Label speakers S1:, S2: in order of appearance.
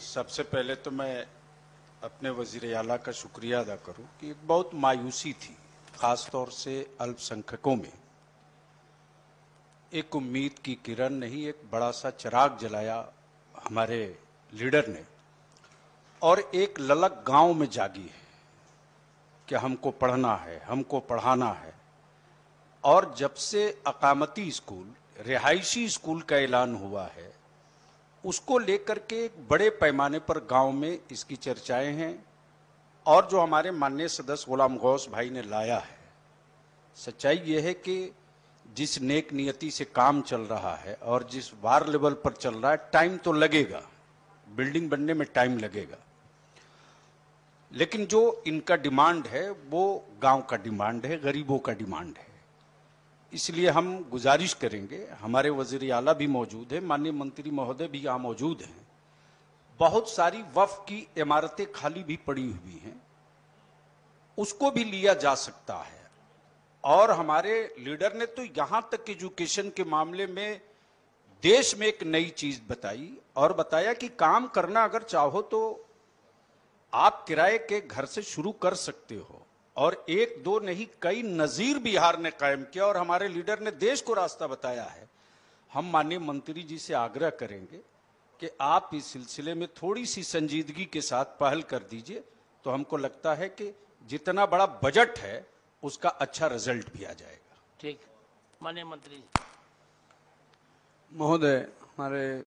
S1: सबसे पहले तो मैं अपने वजीर अला का शुक्रिया अदा करूं कि बहुत मायूसी थी ख़ास तौर से अल्पसंख्यकों में एक उम्मीद की किरण नहीं एक बड़ा सा चिराग जलाया हमारे लीडर ने और एक ललक गांव में जागी है कि हमको पढ़ना है हमको पढ़ाना है और जब से अकामती स्कूल रिहायशी स्कूल का ऐलान हुआ है उसको लेकर के एक बड़े पैमाने पर गांव में इसकी चर्चाएं हैं और जो हमारे माननीय सदस्य गुलाम गौस भाई ने लाया है सच्चाई यह है कि जिस नेक नियति से काम चल रहा है और जिस वार लेवल पर चल रहा है टाइम तो लगेगा बिल्डिंग बनने में टाइम लगेगा लेकिन जो इनका डिमांड है वो गांव का डिमांड है गरीबों का डिमांड है इसलिए हम गुजारिश करेंगे हमारे वजीर अला भी मौजूद है माननीय मंत्री महोदय भी यहाँ मौजूद हैं बहुत सारी वफ की इमारतें खाली भी पड़ी हुई हैं उसको भी लिया जा सकता है और हमारे लीडर ने तो यहाँ तक एजुकेशन के मामले में देश में एक नई चीज बताई और बताया कि काम करना अगर चाहो तो आप किराए के घर से शुरू कर सकते हो और एक दो नहीं कई नजीर बिहार ने कायम किया और हमारे लीडर ने देश को रास्ता बताया है हम माननीय मंत्री जी से आग्रह करेंगे कि आप इस सिलसिले में थोड़ी सी संजीदगी के साथ पहल कर दीजिए तो हमको लगता है कि जितना बड़ा बजट है उसका अच्छा रिजल्ट भी आ जाएगा ठीक माननीय मंत्री महोदय हमारे